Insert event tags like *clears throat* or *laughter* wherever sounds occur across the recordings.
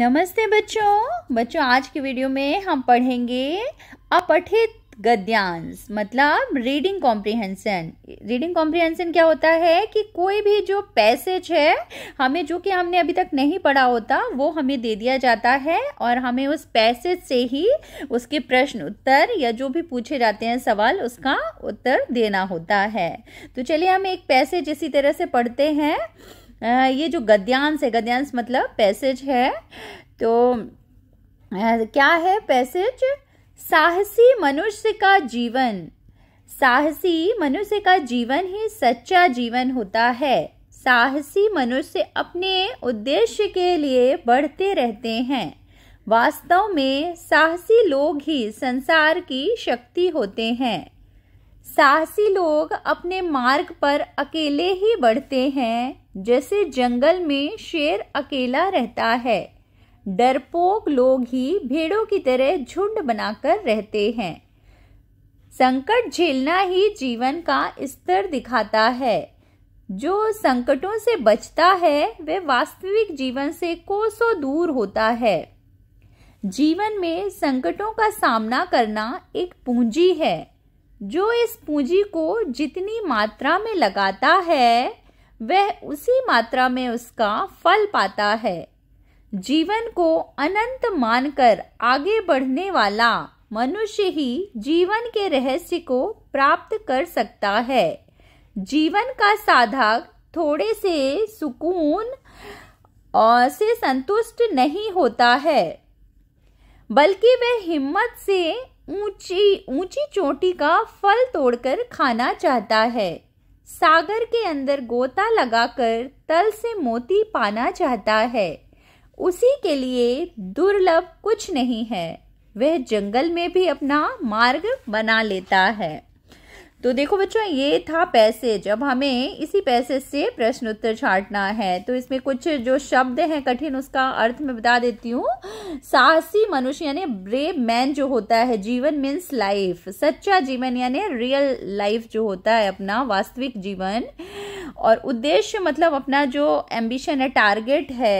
नमस्ते बच्चों बच्चों आज के वीडियो में हम पढ़ेंगे अपठित गद्यांश मतलब रीडिंग कॉम्प्रिहेंसन रीडिंग कॉम्प्रिहेंसन क्या होता है कि कोई भी जो पैसेज है हमें जो कि हमने अभी तक नहीं पढ़ा होता वो हमें दे दिया जाता है और हमें उस पैसेज से ही उसके प्रश्न उत्तर या जो भी पूछे जाते हैं सवाल उसका उत्तर देना होता है तो चलिए हम एक पैसेज इसी तरह से पढ़ते हैं ये जो गद्यांश है गद्यांश मतलब पैसेज है तो क्या है पैसेज साहसी मनुष्य का जीवन साहसी मनुष्य का जीवन ही सच्चा जीवन होता है साहसी मनुष्य अपने उद्देश्य के लिए बढ़ते रहते हैं वास्तव में साहसी लोग ही संसार की शक्ति होते हैं साहसी लोग अपने मार्ग पर अकेले ही बढ़ते हैं जैसे जंगल में शेर अकेला रहता है डरपोक लोग ही भेड़ों की तरह झुंड बनाकर रहते हैं संकट झेलना ही जीवन का स्तर दिखाता है जो संकटों से बचता है वे वास्तविक जीवन से कोसों दूर होता है जीवन में संकटों का सामना करना एक पूंजी है जो इस पूंजी को जितनी मात्रा में लगाता है वह उसी मात्रा में उसका फल पाता है जीवन को अनंत मानकर आगे बढ़ने वाला मनुष्य ही जीवन के रहस्य को प्राप्त कर सकता है जीवन का साधक थोड़े से सुकून और से संतुष्ट नहीं होता है बल्कि वह हिम्मत से ऊंची ऊंची चोटी का फल तोड़कर खाना चाहता है सागर के अंदर गोता लगाकर तल से मोती पाना चाहता है उसी के लिए दुर्लभ कुछ नहीं है वह जंगल में भी अपना मार्ग बना लेता है तो देखो बच्चों ये था पैसेज अब हमें इसी पैसेज से प्रश्न उत्तर छाटना है तो इसमें कुछ जो शब्द हैं कठिन उसका अर्थ मैं बता देती हूँ साहसी मनुष्य यानी ब्रेव मैन जो होता है जीवन मीन्स लाइफ सच्चा जीवन यानी रियल लाइफ जो होता है अपना वास्तविक जीवन और उद्देश्य मतलब अपना जो एम्बिशन है टारगेट है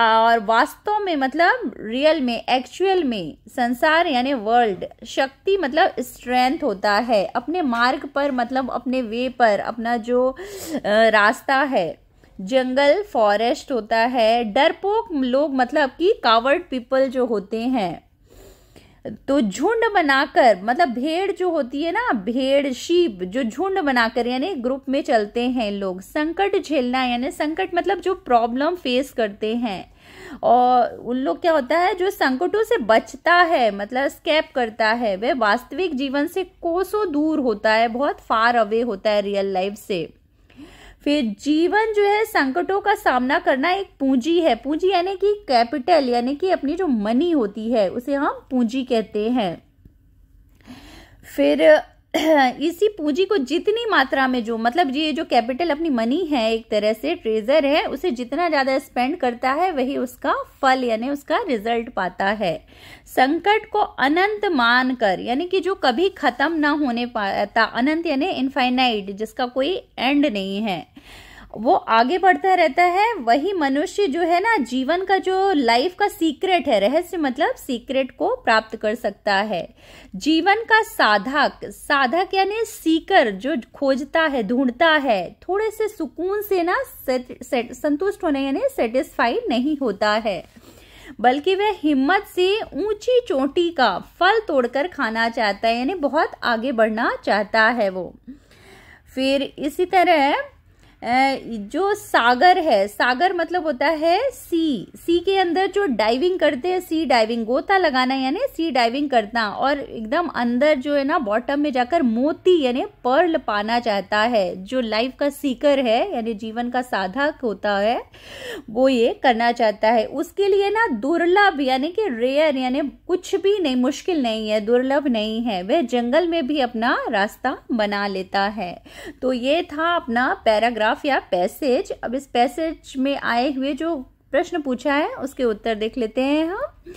और वास्तव में मतलब रियल में एक्चुअल में संसार यानी वर्ल्ड शक्ति मतलब स्ट्रेंथ होता है अपने मार्ग पर मतलब अपने वे पर अपना जो रास्ता है जंगल फॉरेस्ट होता है डरपोक लोग मतलब कि कावर्ड पीपल जो होते हैं तो झुंड बनाकर मतलब भेड़ जो होती है ना भेड़ शीप जो झुंड बनाकर यानी ग्रुप में चलते हैं लोग संकट झेलना यानी संकट मतलब जो प्रॉब्लम फेस करते हैं और उन लोग क्या होता है जो संकटों से बचता है मतलब स्केप करता है वह वास्तविक जीवन से कोसों दूर होता है बहुत फार अवे होता है रियल लाइफ से फिर जीवन जो है संकटों का सामना करना एक पूंजी है पूंजी यानी कि कैपिटल यानी कि अपनी जो मनी होती है उसे हम पूंजी कहते हैं फिर *clears throat* इसी पूंजी को जितनी मात्रा में जो मतलब ये जो कैपिटल अपनी मनी है एक तरह से ट्रेजर है उसे जितना ज़्यादा स्पेंड करता है वही उसका फल यानी उसका रिजल्ट पाता है संकट को अनंत मान कर यानी कि जो कभी ख़त्म ना होने पाता अनंत यानी इनफाइनाइट जिसका कोई एंड नहीं है वो आगे बढ़ता रहता है वही मनुष्य जो है ना जीवन का जो लाइफ का सीक्रेट है रहस्य मतलब सीक्रेट को प्राप्त कर सकता है जीवन का साधक साधक यानी सीकर जो खोजता है ढूंढता है थोड़े से सुकून से ना संतुष्ट होने यानी सेटिस्फाई नहीं होता है बल्कि वह हिम्मत से ऊंची चोटी का फल तोड़कर खाना चाहता है यानी बहुत आगे बढ़ना चाहता है वो फिर इसी तरह जो सागर है सागर मतलब होता है सी सी के अंदर जो डाइविंग करते हैं सी डाइविंग गोता लगाना यानी सी डाइविंग करना और एकदम अंदर जो है ना बॉटम में जाकर मोती यानी पर्ल पाना चाहता है जो लाइफ का सीकर है यानी जीवन का साधक होता है वो ये करना चाहता है उसके लिए ना दुर्लभ यानी कि रेयर यानी कुछ भी नहीं मुश्किल नहीं है दुर्लभ नहीं है वह जंगल में भी अपना रास्ता बना लेता है तो ये था अपना पैराग्राफ पैराग्राफ या पैसेज अब इस पैसेज में आए हुए जो प्रश्न पूछा है उसके उत्तर देख लेते हैं हम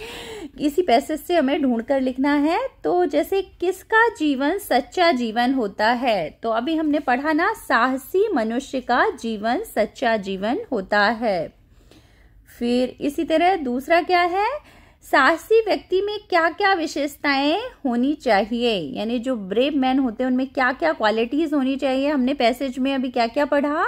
इसी पैसेज से हमें ढूंढ कर लिखना है तो जैसे किसका जीवन सच्चा जीवन होता है तो अभी हमने पढ़ा ना साहसी मनुष्य का जीवन सच्चा जीवन होता है फिर इसी तरह दूसरा क्या है साहसी व्यक्ति में क्या क्या विशेषताएं होनी चाहिए यानी जो ब्रेव मैन होते हैं उनमें क्या क्या क्वालिटीज होनी चाहिए हमने पैसेज में अभी क्या क्या पढ़ा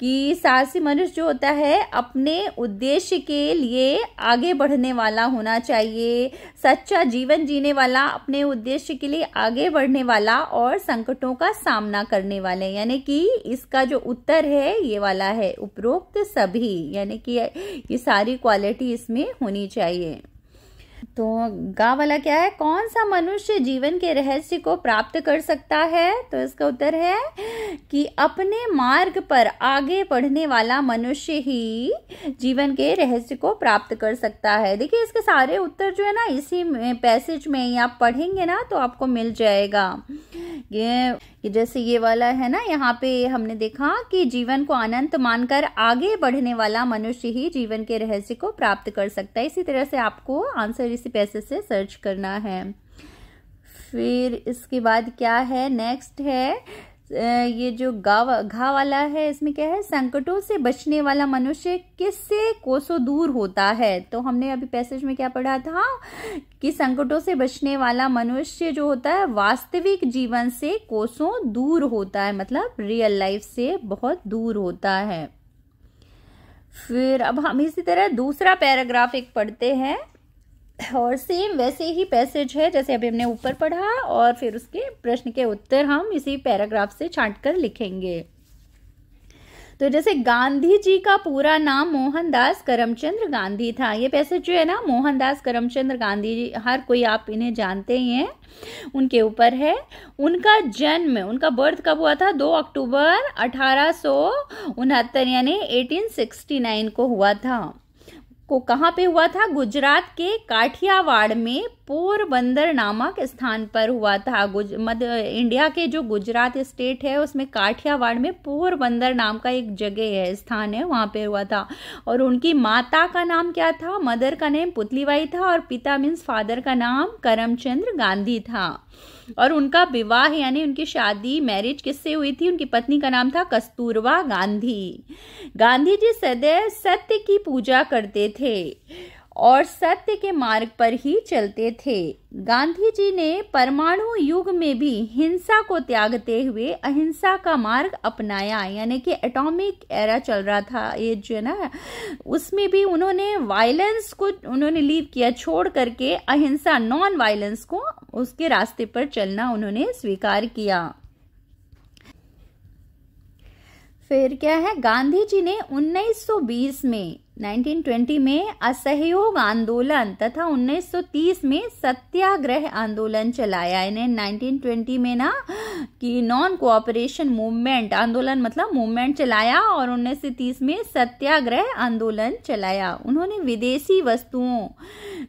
कि साहसी मनुष्य जो होता है अपने उद्देश्य के लिए आगे बढ़ने वाला होना चाहिए सच्चा जीवन जीने वाला अपने उद्देश्य के लिए आगे बढ़ने वाला और संकटों का सामना करने वाले यानी कि इसका जो उत्तर है ये वाला है उपरोक्त सभी यानी कि ये सारी क्वालिटी इसमें होनी चाहिए तो गा वाला क्या है कौन सा मनुष्य जीवन के रहस्य को प्राप्त कर सकता है तो इसका उत्तर है कि अपने मार्ग पर आगे बढ़ने वाला मनुष्य ही जीवन के रहस्य को प्राप्त कर सकता है देखिए इसके सारे उत्तर जो है ना इसी पैसेज में ही आप पढ़ेंगे ना तो आपको मिल जाएगा ये जैसे ये वाला है ना यहाँ पे हमने देखा कि जीवन को अनंत मानकर आगे बढ़ने वाला मनुष्य ही जीवन के रहस्य को प्राप्त कर सकता है इसी तरह से आपको आंसर फिर इसी पैसे से सर्च करना है फिर इसके बाद क्या है नेक्स्ट है ये जो गाव घा वाला है इसमें क्या है संकटों से बचने वाला मनुष्य किससे कोसों दूर होता है तो हमने अभी पैसेज में क्या पढ़ा था कि संकटों से बचने वाला मनुष्य जो होता है वास्तविक जीवन से कोसों दूर होता है मतलब रियल लाइफ से बहुत दूर होता है फिर अब हम इसी तरह दूसरा पैराग्राफ एक पढ़ते हैं और सेम वैसे ही पैसेज है जैसे अभी हमने ऊपर पढ़ा और फिर उसके प्रश्न के उत्तर हम इसी पैराग्राफ से छांट कर लिखेंगे तो जैसे गांधी जी का पूरा नाम मोहनदास करमचंद्र गांधी था ये पैसेज जो है ना मोहनदास करमचंद्र गांधी जी हर कोई आप इन्हें जानते ही हैं उनके ऊपर है उनका जन्म उनका बर्थ कब हुआ था 2 अक्टूबर अठारह यानी 1869 को हुआ था को कहाँ पे हुआ था गुजरात के काठियावाड़ में पोरबंदर नामक स्थान पर हुआ था गुज मध्य इंडिया के जो गुजरात स्टेट है उसमें काठियावाड़ में पोरबंदर नाम का एक जगह है स्थान है वहाँ पे हुआ था और उनकी माता का नाम क्या था मदर का नेम पुतलीबाई था और पिता मीन्स फादर का नाम करमचंद्र गांधी था और उनका विवाह यानी उनकी शादी मैरिज किससे हुई थी उनकी पत्नी का नाम था कस्तूरबा गांधी गांधी जी सदैव सत्य की पूजा करते थे और सत्य के मार्ग पर ही चलते थे गांधी जी ने परमाणु युग में भी हिंसा को त्यागते हुए अहिंसा का मार्ग अपनाया यानी कि एटॉमिक एरा चल रहा था ये जो है ना उसमें भी उन्होंने वायलेंस को उन्होंने लीव किया छोड़ करके अहिंसा नॉन वायलेंस को उसके रास्ते पर चलना उन्होंने स्वीकार किया फिर क्या है गांधी जी ने 1920 में 1920 में असहयोग आंदोलन तथा 1930 में सत्याग्रह आंदोलन चलाया इन्हें 1920 में ना कि नॉन कोऑपरेशन मूवमेंट आंदोलन मतलब मूवमेंट चलाया और 1930 में सत्याग्रह आंदोलन चलाया उन्होंने विदेशी वस्तुओं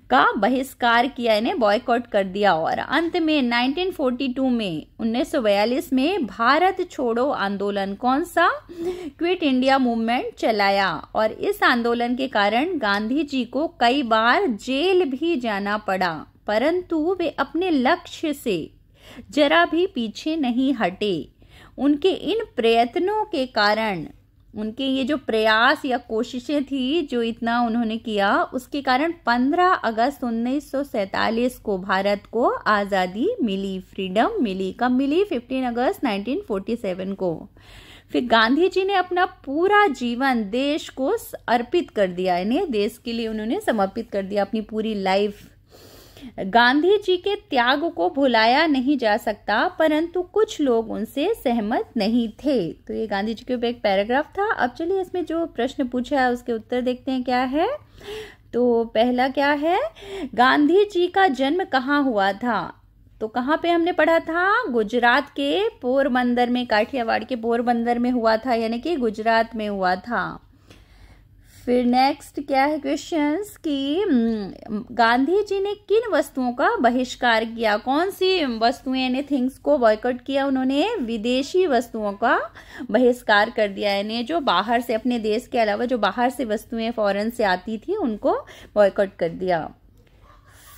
का बहिष्कार किया इन्हें बॉयकॉट कर दिया और अंत में 1942 में 1942 में भारत छोड़ो आंदोलन कौन सा क्विट इंडिया मूवमेंट चलाया और इस आंदोलन आंदोलन के कारण गांधी जी को कई बार जेल भी जाना पड़ा परंतु वे अपने लक्ष्य से जरा भी पीछे नहीं हटे उनके इन प्रयत्नों के कारण उनके ये जो प्रयास या कोशिशें थी जो इतना उन्होंने किया उसके कारण 15 अगस्त 1947 को भारत को आज़ादी मिली फ्रीडम मिली कब मिली 15 अगस्त 1947 को फिर गांधी जी ने अपना पूरा जीवन देश को अर्पित कर दिया यानी देश के लिए उन्होंने समर्पित कर दिया अपनी पूरी लाइफ गांधी जी के त्याग को भुलाया नहीं जा सकता परंतु कुछ लोग उनसे सहमत नहीं थे तो ये गांधी जी के ऊपर एक पैराग्राफ था अब चलिए इसमें जो प्रश्न पूछा है उसके उत्तर देखते हैं क्या है तो पहला क्या है गांधी जी का जन्म कहाँ हुआ था तो कहाँ पे हमने पढ़ा था गुजरात के पोरबंदर में काठियावाड़ के पोरबंदर में हुआ था यानी कि गुजरात में हुआ था फिर नेक्स्ट क्या है क्वेश्चंस कि हम्म, गांधी जी ने किन वस्तुओं का बहिष्कार किया कौन सी वस्तुएं यानी थिंग्स को बॉयकट किया उन्होंने विदेशी वस्तुओं का बहिष्कार कर दिया यानी जो बाहर से अपने देश के अलावा जो बाहर से वस्तुएं फॉरेन से आती थी उनको बॉयकॉट कर दिया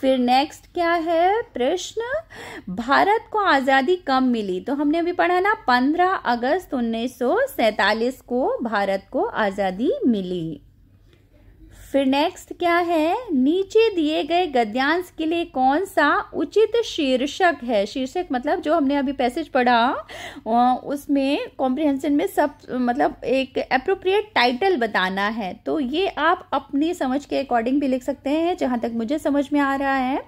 फिर नेक्स्ट क्या है प्रश्न भारत को आज़ादी कब मिली तो हमने अभी पढ़ा ना 15 अगस्त 1947 को भारत को आज़ादी मिली फिर नेक्स्ट क्या है नीचे दिए गए गद्यांश के लिए कौन सा उचित शीर्षक है शीर्षक मतलब जो हमने अभी पैसेज पढ़ा उसमें कॉम्प्रिहेंशन में सब मतलब एक अप्रोप्रिएट टाइटल बताना है तो ये आप अपनी समझ के अकॉर्डिंग भी लिख सकते हैं जहाँ तक मुझे समझ में आ रहा है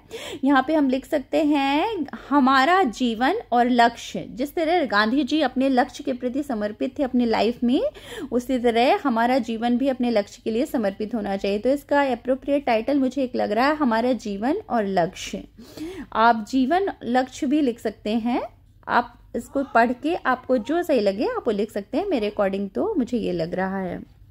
यहाँ पे हम लिख सकते हैं हमारा जीवन और लक्ष्य जिस तरह गांधी जी अपने लक्ष्य के प्रति समर्पित थे अपनी लाइफ में उसी तरह हमारा जीवन भी अपने लक्ष्य के लिए समर्पित होना चाहिए गए तो इसका अप्रोप्रिएट टाइटल मुझे एक लग रहा है हमारा जीवन और लक्ष्य आप जीवन लक्ष्य भी लिख सकते हैं आप इसको पढ़ के आपको जो सही लगे आप वो लिख सकते हैं मेरे अकॉर्डिंग तो मुझे ये लग रहा है